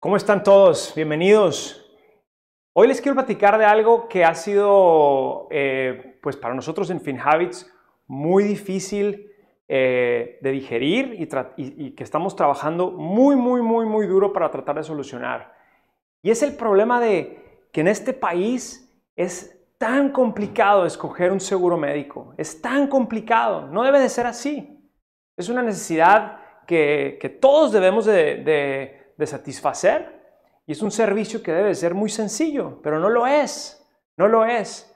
¿Cómo están todos? Bienvenidos. Hoy les quiero platicar de algo que ha sido, eh, pues para nosotros en FinHabits, muy difícil eh, de digerir y, y, que estamos trabajando muy, muy, muy, muy duro para tratar de solucionar. Y es el problema de que en este país es tan complicado escoger un seguro médico. Es tan complicado. No debe de ser así. Es una necesidad que, todos debemos de de satisfacer y es un servicio que debe ser muy sencillo, pero no lo es, no lo es.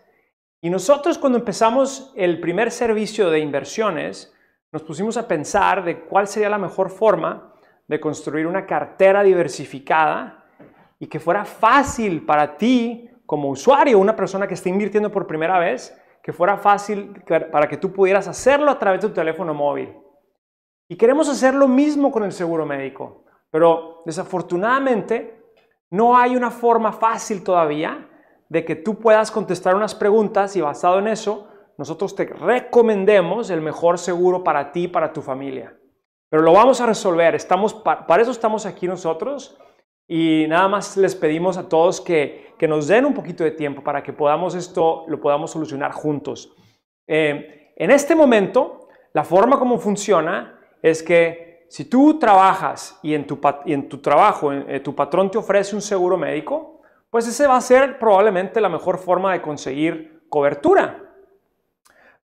Y nosotros cuando empezamos el primer servicio de inversiones, nos pusimos a pensar de cuál sería la mejor forma de construir una cartera diversificada y que fuera fácil para ti como usuario, una persona que está invirtiendo por primera vez, que fuera fácil para que tú pudieras hacerlo a través de tu teléfono móvil. Y queremos hacer lo mismo con el seguro médico. Pero desafortunadamente no hay una forma fácil todavía de que tú puedas contestar unas preguntas y basado en eso, nosotros te recomendemos el mejor seguro para ti y para tu familia. Pero lo vamos a resolver, estamos, para eso estamos aquí nosotros y nada más les pedimos a todos que, nos den un poquito de tiempo para que podamos esto, lo podamos solucionar juntos. Eh, en este momento, la forma como funciona es que si tú trabajas y en tu, trabajo eh, tu patrón te ofrece un seguro médico, pues ese va a ser probablemente la mejor forma de conseguir cobertura.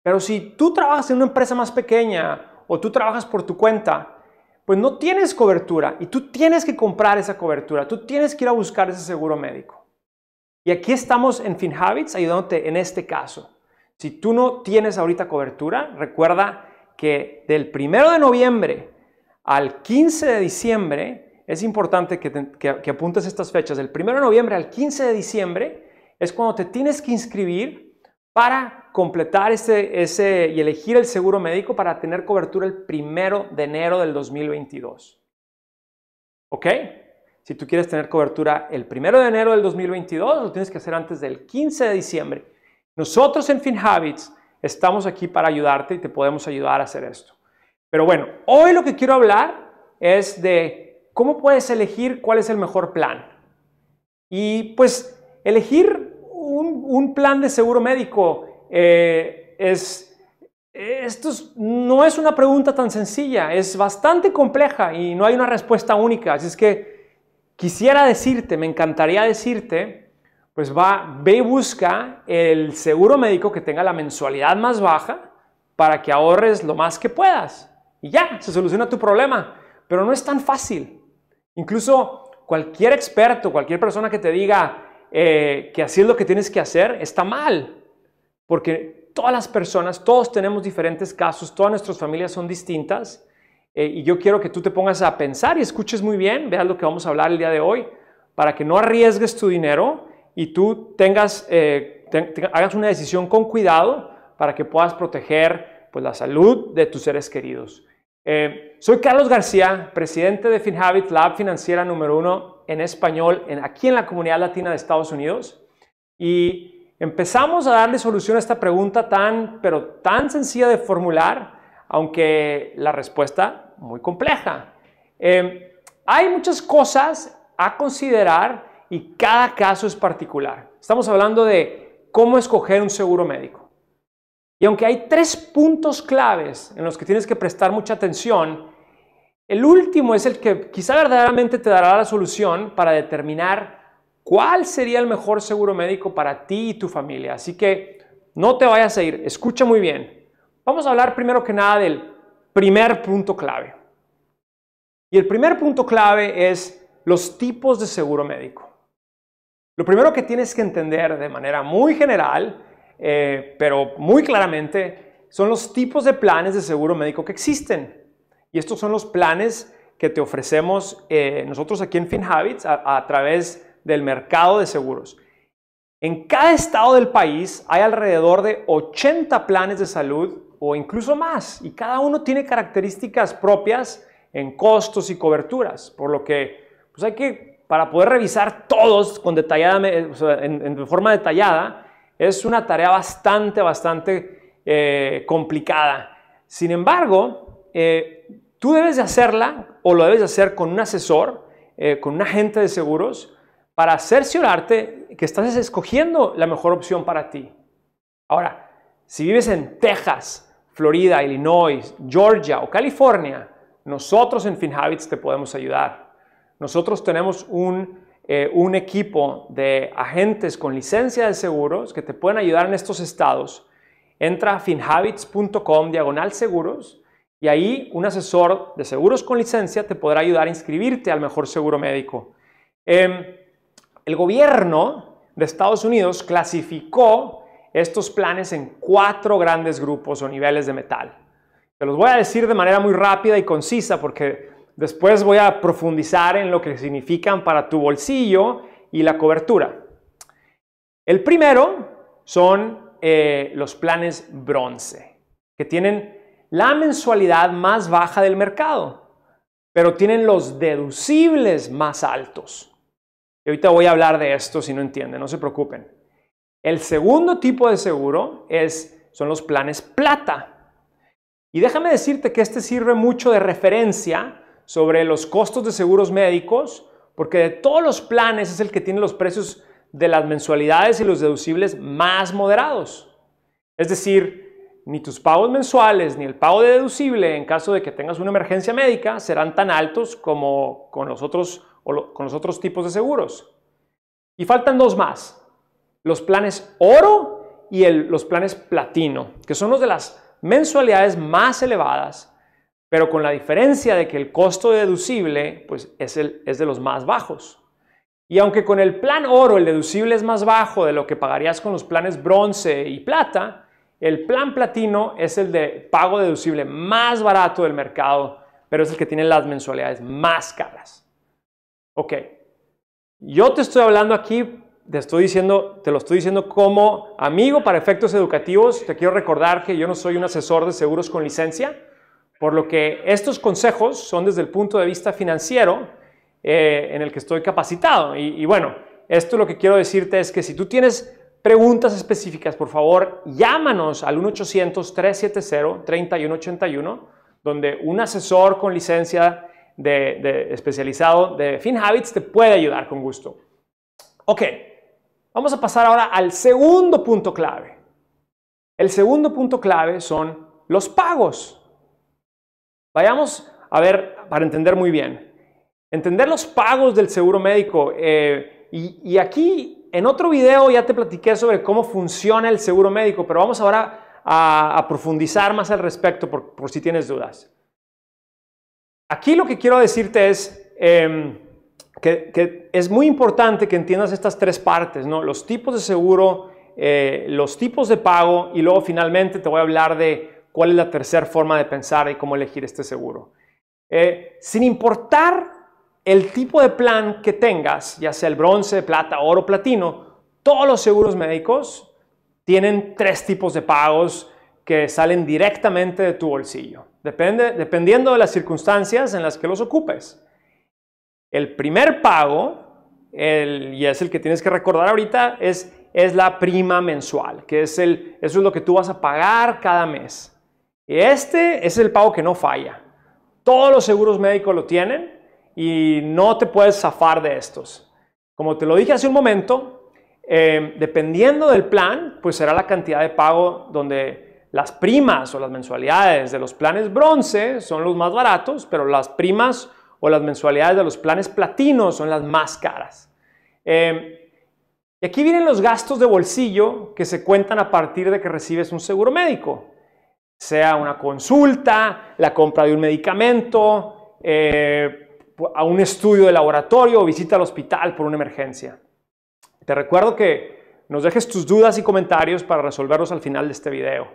Pero si tú trabajas en una empresa más pequeña o tú trabajas por tu cuenta, pues no tienes cobertura y tú tienes que comprar esa cobertura, tú tienes que ir a buscar ese seguro médico. Y aquí estamos en FinHabits ayudándote en este caso. Si tú no tienes ahorita cobertura, recuerda que del 1 de noviembre al 15 de diciembre, es importante que, apuntes estas fechas, del 1 de noviembre al 15 de diciembre es cuando te tienes que inscribir para completar ese, ese y elegir el seguro médico para tener cobertura el 1 de enero del 2022. ¿Ok? Si tú quieres tener cobertura el 1 de enero del 2022, lo tienes que hacer antes del 15 de diciembre. Nosotros en FinHabits estamos aquí para ayudarte y te podemos ayudar a hacer esto. Pero bueno, hoy lo que quiero hablar es de cómo puedes elegir cuál es el mejor plan. Y pues elegir un, plan de seguro médico eh, es... Esto no es una pregunta tan sencilla, es bastante compleja y no hay una respuesta única. Así es que quisiera decirte, me encantaría decirte, pues va, ve y busca el seguro médico que tenga la mensualidad más baja para que ahorres lo más que puedas y ya, se soluciona tu problema. Pero no es tan fácil. Incluso cualquier experto, cualquier persona que te diga eh, que así es lo que tienes que hacer, está mal. Porque todas las personas, todos tenemos diferentes casos, todas nuestras familias son distintas. Eh, y yo quiero que tú te pongas a pensar y escuches muy bien, veas lo que vamos a hablar el día de hoy, para que no arriesgues tu dinero y tú tengas, eh, hagas una decisión con cuidado para que puedas proteger pues, la salud de tus seres queridos. Eh, soy Carlos García, presidente de FinHabit, Lab, financiera número uno en español aquí en la comunidad latina de Estados Unidos. Y empezamos a darle solución a esta pregunta tan, pero tan sencilla de formular, aunque la respuesta muy compleja. Eh, hay muchas cosas a considerar y cada caso es particular. Estamos hablando de cómo escoger un seguro médico. Y aunque hay tres puntos claves en los que tienes que prestar mucha atención, el último es el que quizá verdaderamente te dará la solución para determinar cuál sería el mejor seguro médico para ti y tu familia. Así que no te vayas a ir, escucha muy bien. Vamos a hablar primero que nada del primer punto clave. Y el primer punto clave es los tipos de seguro médico. Lo primero que tienes que entender de manera muy general eh, pero muy claramente son los tipos de planes de seguro médico que existen. Y estos son los planes que te ofrecemos eh, nosotros aquí en FinHabits a, través del mercado de seguros. En cada estado del país hay alrededor de 80 planes de salud o incluso más, y cada uno tiene características propias en costos y coberturas, por lo que pues hay que, para poder revisar todos con detallada, en forma detallada, es una tarea bastante, bastante eh, complicada. Sin embargo, eh, tú debes de hacerla o lo debes de hacer con un asesor, eh, con un agente de seguros, para cerciorarte que estás escogiendo la mejor opción para ti. Ahora, si vives en Texas, Florida, Illinois, Georgia o California, nosotros en FinHabits te podemos ayudar. Nosotros tenemos un eh, un equipo de agentes con licencia de seguros que te pueden ayudar en estos estados, entra a finhabits.com diagonal seguros y ahí un asesor de seguros con licencia te podrá ayudar a inscribirte al mejor seguro médico. Em, el gobierno de Estados Unidos clasificó estos planes en cuatro grandes grupos o niveles de metal. Te los voy a decir de manera muy rápida y concisa porque Después voy a profundizar en lo que significan para tu bolsillo y la cobertura. El primero son eh, los planes bronce, que tienen la mensualidad más baja del mercado, pero tienen los deducibles más altos. Y ahorita voy a hablar de esto si no entienden, no se preocupen. El segundo tipo de seguro son los planes plata. Y déjame decirte que este sirve mucho de referencia sobre los costos de seguros médicos, porque de todos los planes es el que tiene los precios de las mensualidades y los deducibles más moderados. Es decir, ni tus pagos mensuales ni el pago de deducible en caso de que tengas una emergencia médica serán tan altos como con los otros, tipos de seguros. Y faltan dos más, los planes oro y los planes platino, que son los de las mensualidades más elevadas pero con la diferencia de que el costo deducible pues, es, de los más bajos. Y aunque con el plan oro el deducible es más bajo de lo que pagarías con los planes bronce y plata, el plan platino es el de pago deducible más barato del mercado, pero es el que tiene las mensualidades más caras. Ok, yo te estoy hablando aquí, te, estoy diciendo, te lo estoy diciendo como amigo para efectos educativos. Te quiero recordar que yo no soy un asesor de seguros con licencia. Por lo que estos consejos son desde el punto de vista financiero eh, en el que estoy capacitado. Y, bueno, esto lo que quiero decirte es que si tú tienes preguntas específicas, por favor, llámanos al 1-800-370-3181, donde un asesor con licencia de, especializado de FinHabits te puede ayudar con gusto. Ok, vamos a pasar ahora al segundo punto clave. El segundo punto clave son los pagos. Vayamos a ver para entender muy bien. Entender los pagos del seguro médico. Eh, y, aquí, en otro video ya te platiqué sobre cómo funciona el seguro médico, pero vamos ahora a, profundizar más al respecto por, si tienes dudas. Aquí lo que quiero decirte es em, que, es muy importante que entiendas estas tres partes, ¿no? los tipos de seguro, eh, los tipos de pago y luego finalmente te voy a hablar de cuál es la tercera forma de pensar y cómo elegir este seguro. Eh, sin importar el tipo de plan que tengas, ya sea el bronce, plata, oro, platino, todos los seguros médicos tienen tres tipos de pagos que salen directamente de tu bolsillo, dependiendo de las circunstancias en las que los ocupes. El primer pago, y es el que tienes que recordar ahorita, es, es la prima mensual, que es el, eso es lo que tú vas a pagar cada mes. Este es el pago que no falla. Todos los seguros médicos lo tienen y no te puedes zafar de estos. Como te lo dije hace un momento, em, dependiendo del plan, pues será la cantidad de pago donde las primas o las mensualidades de los planes bronce son los más baratos, pero las primas o las mensualidades de los planes platino son las más caras. Em, y aquí vienen los gastos de bolsillo que se cuentan a partir de que recibes un seguro médico sea una consulta, la compra de un medicamento, eh, a un estudio de laboratorio o visita al hospital por una emergencia. Te recuerdo que nos dejes tus dudas y comentarios para resolverlos al final de este video.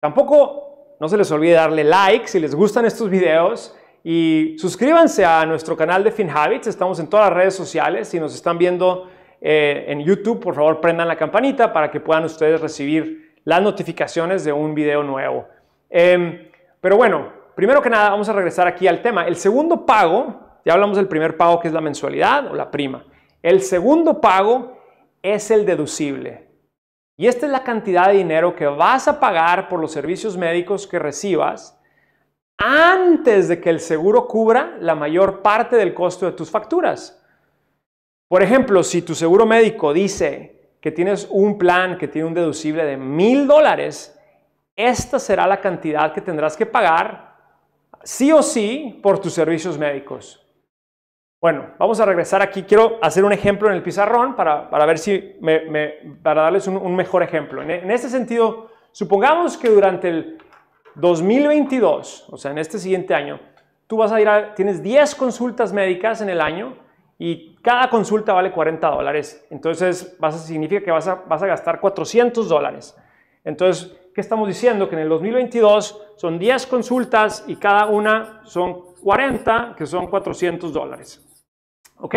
Tampoco no se les olvide darle like si les gustan estos videos y suscríbanse a nuestro canal de FinHabits. Estamos en todas las redes sociales. Si nos están viendo eh, en YouTube, por favor prendan la campanita para que puedan ustedes recibir las notificaciones de un video nuevo. Em, pero bueno, primero que nada vamos a regresar aquí al tema. El segundo pago, ya hablamos del primer pago que es la mensualidad o la prima. El segundo pago es el deducible. Y esta es la cantidad de dinero que vas a pagar por los servicios médicos que recibas antes de que el seguro cubra la mayor parte del costo de tus facturas. Por ejemplo, si tu seguro médico dice que tienes un plan que tiene un deducible de mil dólares, esta será la cantidad que tendrás que pagar sí o sí por tus servicios médicos. Bueno, vamos a regresar aquí. Quiero hacer un ejemplo en el pizarrón para, ver si me, para darles un, mejor ejemplo. En, en este sentido, supongamos que durante el 2022, o sea, en este siguiente año, tú vas a ir a, tienes 10 consultas médicas en el año y cada consulta vale 40 dólares. Entonces, vas a, significa que vas a, gastar 400 dólares. Entonces, ¿qué estamos diciendo? Que en el 2022 son 10 consultas y cada una son 40, que son 400 dólares. ¿Ok?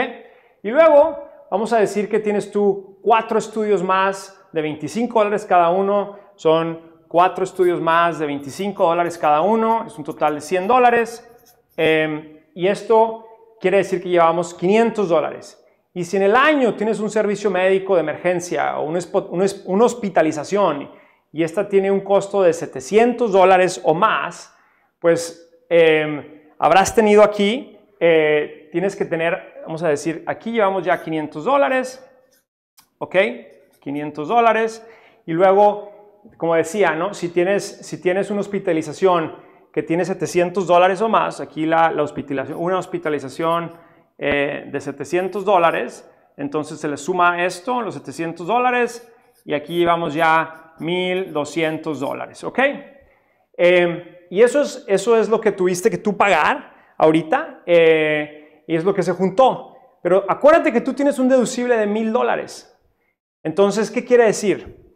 Y luego vamos a decir que tienes tú cuatro estudios más de 25 dólares cada uno, son cuatro estudios más de 25 dólares cada uno, es un total de 100 dólares. Em, y esto quiere decir que llevamos 500 dólares. Y si en el año tienes un servicio médico de emergencia o una, hospitalización y esta tiene un costo de 700 dólares o más, pues em, habrás tenido aquí, eh, tienes que tener, vamos a decir, aquí llevamos ya 500 dólares, ¿ok? 500 dólares. Y luego, como decía, ¿no? si, tienes, si tienes una hospitalización que tiene 700 dólares o más, aquí la, hospitalización, una hospitalización eh, de 700 dólares, entonces se le suma esto, los 700 dólares, y aquí vamos ya 1.200 dólares, ¿ok? Em, y eso es, eso es lo que tuviste que tú pagar ahorita, eh, y es lo que se juntó. Pero acuérdate que tú tienes un deducible de 1.000 dólares. Entonces, ¿qué quiere decir?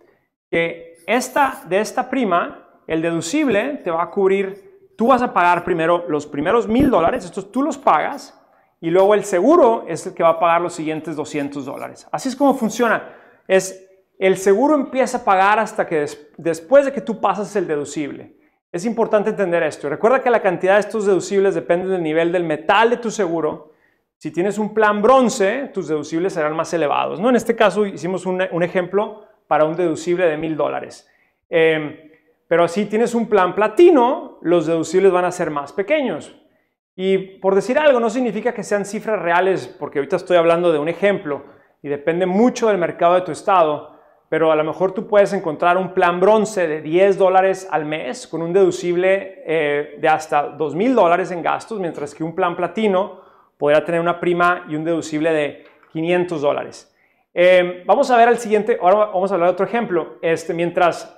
Que esta, de esta prima, el deducible te va a cubrir Tú vas a pagar primero los primeros mil dólares, estos tú los pagas, y luego el seguro es el que va a pagar los siguientes 200 dólares. Así es como funciona. Es el seguro empieza a pagar hasta que después de que tú pasas el deducible. Es importante entender esto. Recuerda que la cantidad de estos deducibles depende del nivel del metal de tu seguro. Si tienes un plan bronce, tus deducibles serán más elevados. ¿no? En este caso hicimos un, ejemplo para un deducible de mil dólares. Eh, pero si tienes un plan platino, los deducibles van a ser más pequeños. Y por decir algo, no significa que sean cifras reales, porque ahorita estoy hablando de un ejemplo y depende mucho del mercado de tu estado, pero a lo mejor tú puedes encontrar un plan bronce de 10 dólares al mes con un deducible eh, de hasta 2 mil dólares en gastos, mientras que un plan platino podrá tener una prima y un deducible de 500 dólares. Eh, vamos a ver al siguiente, ahora vamos a hablar de otro ejemplo. Este, mientras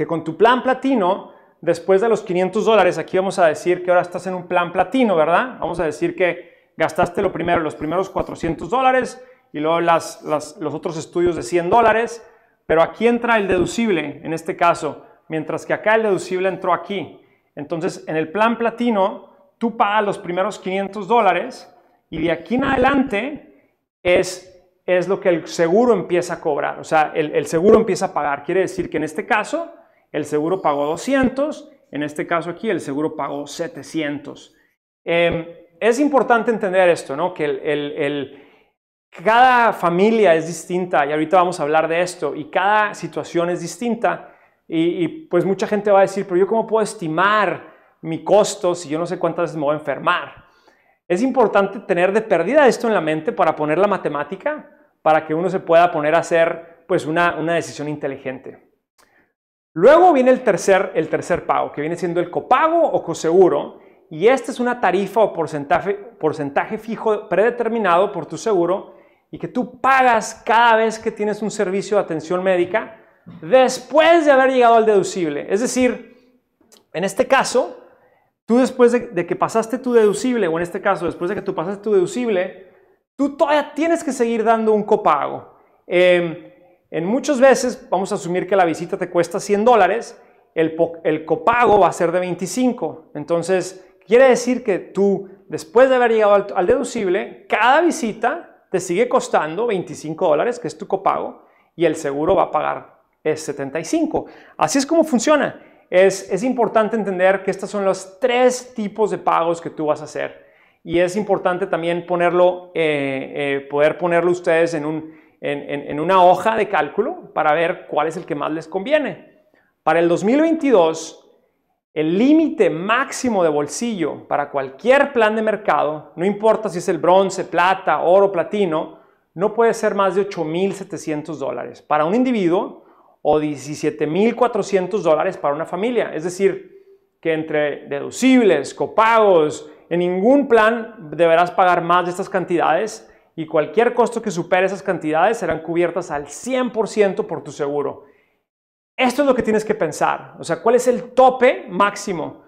que con tu plan platino, después de los 500 dólares, aquí vamos a decir que ahora estás en un plan platino, ¿verdad? Vamos a decir que gastaste lo primero, los primeros 400 dólares y luego las, los otros estudios de 100 dólares, pero aquí entra el deducible en este caso, mientras que acá el deducible entró aquí. Entonces, en el plan platino, tú pagas los primeros 500 dólares y de aquí en adelante es, es lo que el seguro empieza a cobrar, o sea, el, el seguro empieza a pagar. Quiere decir que en este caso, el seguro pagó 200, en este caso aquí el seguro pagó 700. Em, es importante entender esto, ¿no? Que cada familia es distinta y ahorita vamos a hablar de esto y cada situación es distinta y, pues mucha gente va a decir, pero yo cómo puedo estimar mi costo si yo no sé cuántas veces me voy a enfermar. Es importante tener de pérdida esto en la mente para poner la matemática, para que uno se pueda poner a hacer pues una decisión inteligente. Luego viene el tercer, el tercer pago, que viene siendo el copago o coseguro, y esta es una tarifa o porcentaje, porcentaje fijo predeterminado por tu seguro y que tú pagas cada vez que tienes un servicio de atención médica después de haber llegado al deducible. Es decir, en este caso, tú después de, que pasaste tu deducible, o en este caso, después de que tú pasaste tu deducible, tú todavía tienes que seguir dando un copago. Em, en muchas veces, vamos a asumir que la visita te cuesta 100 dólares, el, copago va a ser de 25. Entonces, quiere decir que tú, después de haber llegado al, deducible, cada visita te sigue costando 25 dólares, que es tu copago, y el seguro va a pagar es 75. Así es como funciona. Es, importante entender que estos son los tres tipos de pagos que tú vas a hacer. Y es importante también ponerlo, eh, eh, poder ponerlo ustedes en un, en, una hoja de cálculo para ver cuál es el que más les conviene. Para el 2022, el límite máximo de bolsillo para cualquier plan de mercado, no importa si es el bronce, plata, oro, platino, no puede ser más de 8.700 dólares para un individuo o 17.400 dólares para una familia. Es decir, que entre deducibles, copagos, en ningún plan deberás pagar más de estas cantidades y cualquier costo que supere esas cantidades serán cubiertas al 100% por tu seguro. Esto es lo que tienes que pensar, o sea, ¿cuál es el tope máximo?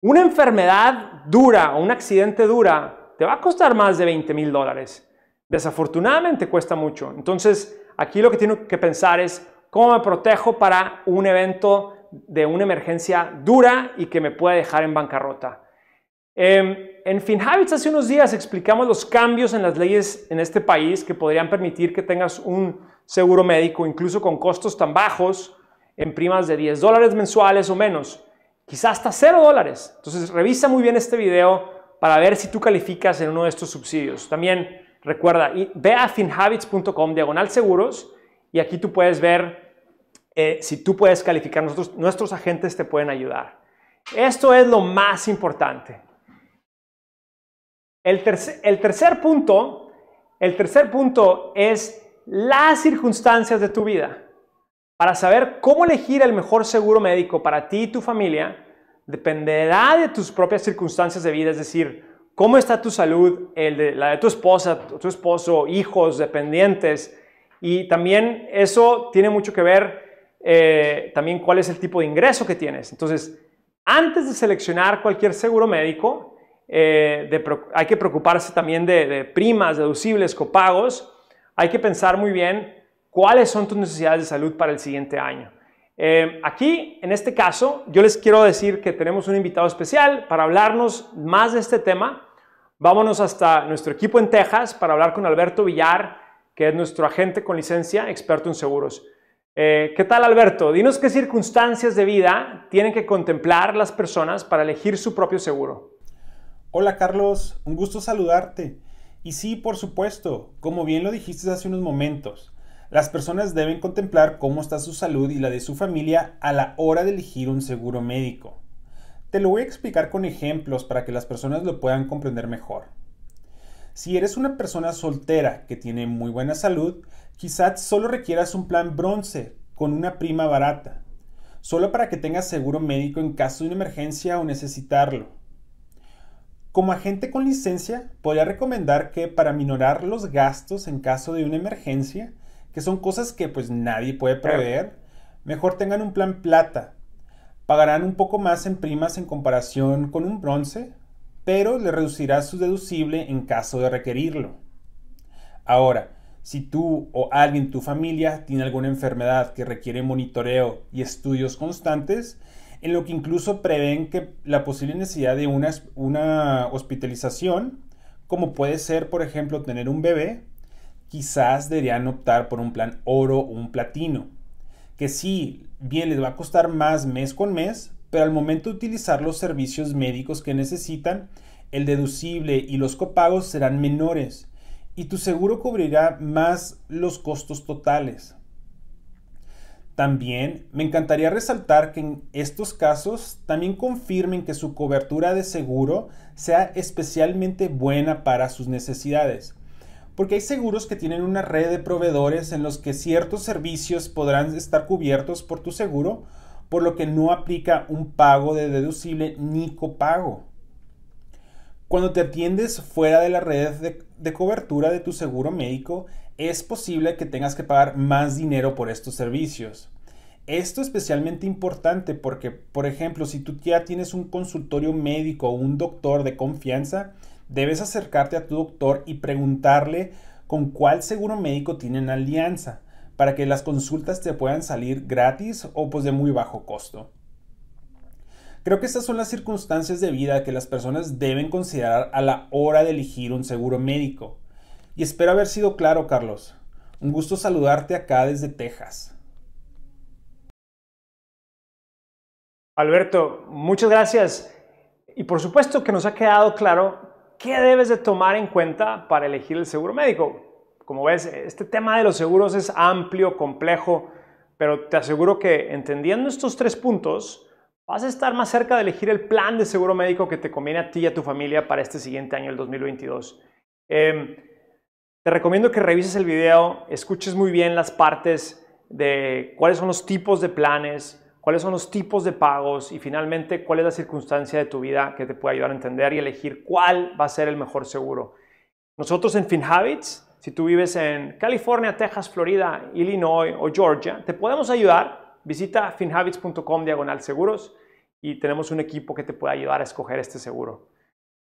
Una enfermedad dura o un accidente dura te va a costar más de 20 mil dólares. Desafortunadamente cuesta mucho. Entonces, aquí lo que tienes que pensar es cómo me protejo para un evento de una emergencia dura y que me pueda dejar en bancarrota. Em, en FinHabits hace unos días explicamos los cambios en las leyes en este país que podrían permitir que tengas un seguro médico incluso con costos tan bajos en primas de 10 dólares mensuales o menos, quizás hasta 0 dólares. Entonces revisa muy bien este video para ver si tú calificas en uno de estos subsidios. También recuerda, ve a finhabits.com diagonal seguros y aquí tú puedes ver eh, si tú puedes calificar, nuestros agentes te pueden ayudar. Esto es lo más importante. El tercer, punto, el tercer punto es las circunstancias de tu vida. Para saber cómo elegir el mejor seguro médico para ti y tu familia, dependerá de tus propias circunstancias de vida, es decir, cómo está tu salud, la de tu esposa, tu esposo, hijos, dependientes, y también eso tiene mucho que ver eh, también cuál es el tipo de ingreso que tienes. Entonces, antes de seleccionar cualquier seguro médico, eh, hay que preocuparse también de, primas, deducibles, copagos. Hay que pensar muy bien cuáles son tus necesidades de salud para el siguiente año. Eh, aquí, en este caso, yo les quiero decir que tenemos un invitado especial para hablarnos más de este tema. Vámonos hasta nuestro equipo en Texas para hablar con Alberto Villar, que es nuestro agente con licencia, experto en seguros. Eh, ¿Qué tal, Alberto? Dinos qué circunstancias de vida tienen que contemplar las personas para elegir su propio seguro. Hola Carlos, un gusto saludarte. Y sí, por supuesto, como bien lo dijiste hace unos momentos, las personas deben contemplar cómo está su salud y la de su familia a la hora de elegir un seguro médico. Te lo voy a explicar con ejemplos para que las personas lo puedan comprender mejor. Si eres una persona soltera que tiene muy buena salud, quizás solo requieras un plan bronce con una prima barata, solo para que tengas seguro médico en caso de una emergencia o necesitarlo. Como agente con licencia, podría recomendar que para minorar los gastos en caso de una emergencia, que son cosas que pues nadie puede prever, mejor tengan un plan plata. Pagarán un poco más en primas en comparación con un bronce, pero le reducirá su deducible en caso de requerirlo. Ahora, si tú o alguien en tu familia tiene alguna enfermedad que requiere monitoreo y estudios constantes, en lo que incluso prevén que la posible necesidad de una, hospitalización, como puede ser, por ejemplo, tener un bebé, quizás deberían optar por un plan oro o un platino, que sí, bien les va a costar más mes con mes, pero al momento de utilizar los servicios médicos que necesitan, el deducible y los copagos serán menores y tu seguro cubrirá más los costos totales. También me encantaría resaltar que en estos casos también confirmen que su cobertura de seguro sea especialmente buena para sus necesidades, porque hay seguros que tienen una red de proveedores en los que ciertos servicios podrán estar cubiertos por tu seguro, por lo que no aplica un pago de deducible ni copago. Cuando te atiendes fuera de la red de, de cobertura de tu seguro médico, es posible que tengas que pagar más dinero por estos servicios. Esto es especialmente importante porque, por ejemplo, si tú ya tienes un consultorio médico o un doctor de confianza, debes acercarte a tu doctor y preguntarle con cuál seguro médico tienen alianza para que las consultas te puedan salir gratis o pues de muy bajo costo. Creo que estas son las circunstancias de vida que las personas deben considerar a la hora de elegir un seguro médico. Y espero haber sido claro, Carlos. Un gusto saludarte acá desde Texas. Alberto, muchas gracias. Y por supuesto que nos ha quedado claro qué debes de tomar en cuenta para elegir el seguro médico. Como ves, este tema de los seguros es amplio, complejo, pero te aseguro que entendiendo estos tres puntos, vas a estar más cerca de elegir el plan de seguro médico que te conviene a ti y a tu familia para este siguiente año, el 2022. Te recomiendo que revises el video, escuches muy bien las partes de cuáles son los tipos de planes, cuáles son los tipos de pagos y finalmente cuál es la circunstancia de tu vida que te puede ayudar a entender y elegir cuál va a ser el mejor seguro. Nosotros en FinHabits, si tú vives en California, Texas, Florida, Illinois o Georgia, te podemos ayudar. Visita finhabits.com diagonal seguros y tenemos un equipo que te puede ayudar a escoger este seguro.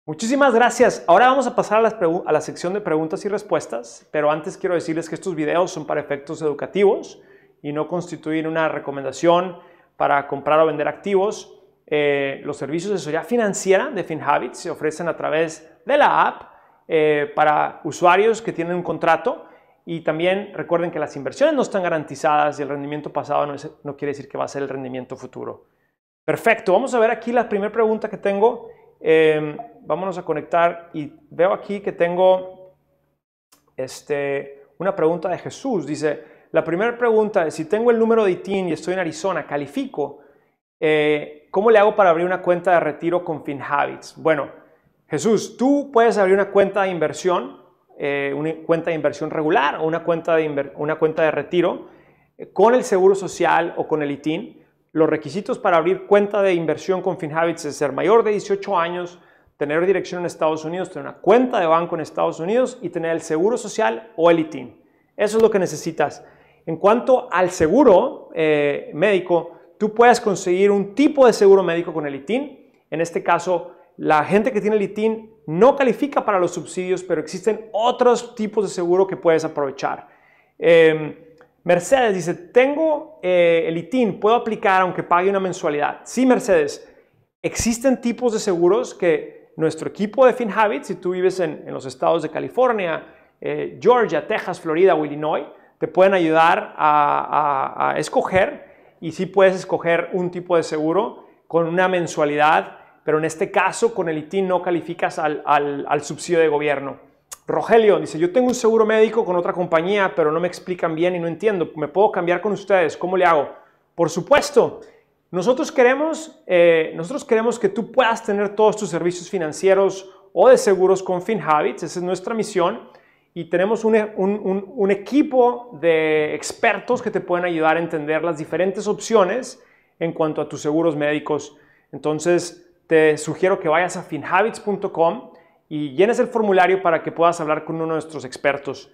Muchísimas gracias. Ahora vamos a pasar a la, a la sección de preguntas y respuestas, pero antes quiero decirles que estos videos son para efectos educativos y no constituyen una recomendación para comprar o vender activos. Eh, los servicios de asesoría financiera de FinHabit se ofrecen a través de la app eh, para usuarios que tienen un contrato y también recuerden que las inversiones no están garantizadas y el rendimiento pasado no, no quiere decir que va a ser el rendimiento futuro. Perfecto, vamos a ver aquí la primera pregunta que tengo Em, vámonos a conectar y veo aquí que tengo este, una pregunta de Jesús. Dice, la primera pregunta es, si tengo el número de ITIN y estoy en Arizona, califico, eh, ¿cómo le hago para abrir una cuenta de retiro con FinHabits? Bueno, Jesús, tú puedes abrir una cuenta de inversión, eh, una cuenta de inversión regular o una cuenta de, una cuenta de retiro eh, con el Seguro Social o con el ITIN. Los requisitos para abrir cuenta de inversión con FinHabits es ser mayor de 18 años, tener dirección en Estados Unidos, tener una cuenta de banco en Estados Unidos y tener el seguro social o el ITIN. Eso es lo que necesitas. En cuanto al seguro eh, médico, tú puedes conseguir un tipo de seguro médico con el ITIN. En este caso, la gente que tiene el ITIN no califica para los subsidios, pero existen otros tipos de seguro que puedes aprovechar. Em, Mercedes dice, tengo eh, el ITIN, puedo aplicar aunque pague una mensualidad. Sí, Mercedes, existen tipos de seguros que nuestro equipo de FinHabit, si tú vives en, los estados de California, eh, Georgia, Texas, Florida o Illinois, te pueden ayudar a, escoger y sí puedes escoger un tipo de seguro con una mensualidad, pero en este caso con el ITIN no calificas al, al subsidio de gobierno. Rogelio dice, yo tengo un seguro médico con otra compañía, pero no me explican bien y no entiendo. ¿Me puedo cambiar con ustedes? ¿Cómo le hago? Por supuesto, nosotros queremos, eh, nosotros queremos que tú puedas tener todos tus servicios financieros o de seguros con FinHabits. Esa es nuestra misión. Y tenemos un, un equipo de expertos que te pueden ayudar a entender las diferentes opciones en cuanto a tus seguros médicos. Entonces, te sugiero que vayas a finhabits.com y llenes el formulario para que puedas hablar con uno de nuestros expertos.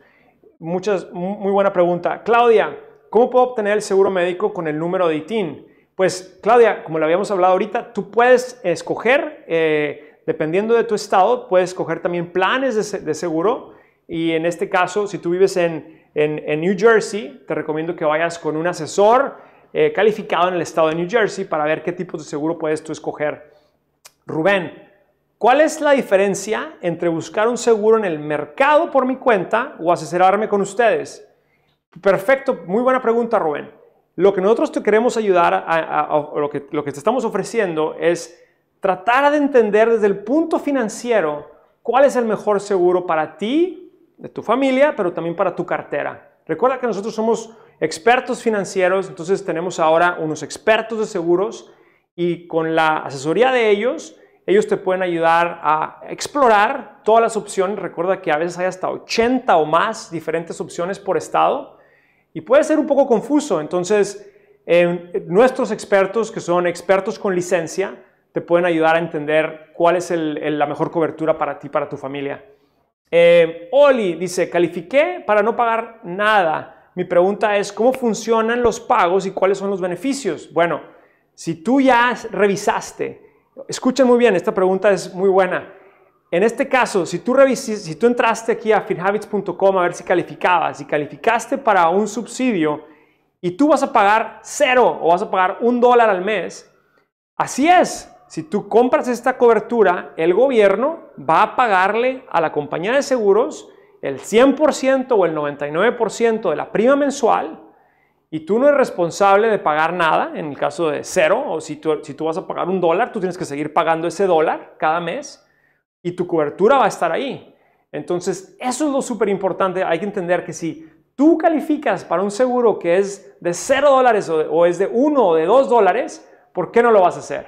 Muchas, muy buena pregunta. Claudia, ¿cómo puedo obtener el seguro médico con el número de ITIN? Pues Claudia, como le habíamos hablado ahorita, tú puedes escoger, eh, dependiendo de tu estado, puedes escoger también planes de, seguro y en este caso, si tú vives en, New Jersey, te recomiendo que vayas con un asesor eh, calificado en el estado de New Jersey para ver qué tipo de seguro puedes tú escoger. Rubén, ¿Cuál es la diferencia entre buscar un seguro en el mercado por mi cuenta o asesorarme con ustedes? Perfecto, muy buena pregunta Rubén. Lo que nosotros te queremos ayudar, a, lo, que, lo que te estamos ofreciendo es tratar de entender desde el punto financiero cuál es el mejor seguro para ti, de tu familia, pero también para tu cartera. Recuerda que nosotros somos expertos financieros, entonces tenemos ahora unos expertos de seguros y con la asesoría de ellos, ellos te pueden ayudar a explorar todas las opciones. Recuerda que a veces hay hasta 80 o más diferentes opciones por estado y puede ser un poco confuso. Entonces, nuestros expertos, que son expertos con licencia, te pueden ayudar a entender cuál es la mejor cobertura para ti, para tu familia. Eh, Oli dice, califiqué para no pagar nada. Mi pregunta es, ¿cómo funcionan los pagos y cuáles son los beneficios? Bueno, si tú ya revisaste Escuchen muy bien, esta pregunta es muy buena. En este caso, si tú, revisis, si tú entraste aquí a finhabits.com a ver si calificabas, si calificaste para un subsidio y tú vas a pagar cero o vas a pagar un dólar al mes, así es. Si tú compras esta cobertura, el gobierno va a pagarle a la compañía de seguros el 100% o el 99% de la prima mensual y tú no eres responsable de pagar nada, en el caso de cero, o si tú, vas a pagar un dólar, tú tienes que seguir pagando ese dólar cada mes y tu cobertura va a estar ahí. Entonces, eso es lo súper importante. Hay que entender que si tú calificas para un seguro que es de cero dólares o es de uno o de dos dólares, ¿por qué no lo vas a hacer?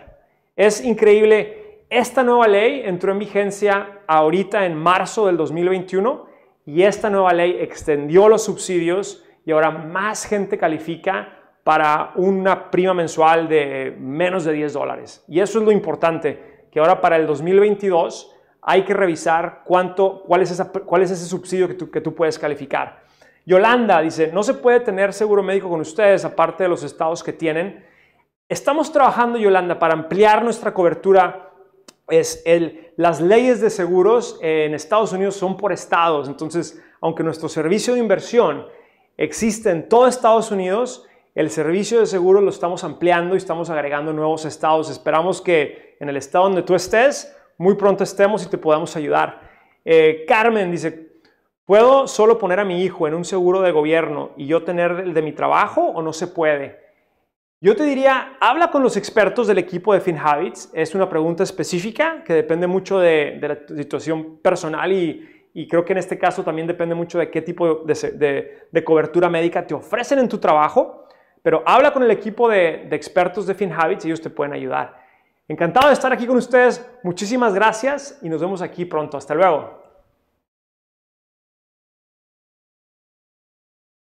Es increíble. Esta nueva ley entró en vigencia ahorita en marzo del 2021 y esta nueva ley extendió los subsidios y ahora más gente califica para una prima mensual de menos de 10 dólares. Y eso es lo importante, que ahora para el 2022 hay que revisar cuánto, cuál, es ese subsidio que tú, puedes calificar. Yolanda dice, no se puede tener seguro médico con ustedes, aparte de los estados que tienen. Estamos trabajando, Yolanda, para ampliar nuestra cobertura. Es las leyes de seguros en Estados Unidos son por estados, entonces, aunque nuestro servicio de inversión Existe en todo Estados Unidos. El servicio de seguro lo estamos ampliando y estamos agregando nuevos estados. Esperamos que en el estado donde tú estés, muy pronto estemos y te podamos ayudar. Eh, Carmen dice, ¿puedo solo poner a mi hijo en un seguro de gobierno y yo tener el de mi trabajo o no se puede? Yo te diría, habla con los expertos del equipo de FinHabits. Es una pregunta específica que depende mucho de, de la situación personal y, y creo que en este caso también depende mucho de qué tipo de, cobertura médica te ofrecen en tu trabajo, pero habla con el equipo de, de expertos de FinHabits, ellos te pueden ayudar. Encantado de estar aquí con ustedes, muchísimas gracias y nos vemos aquí pronto. Hasta luego.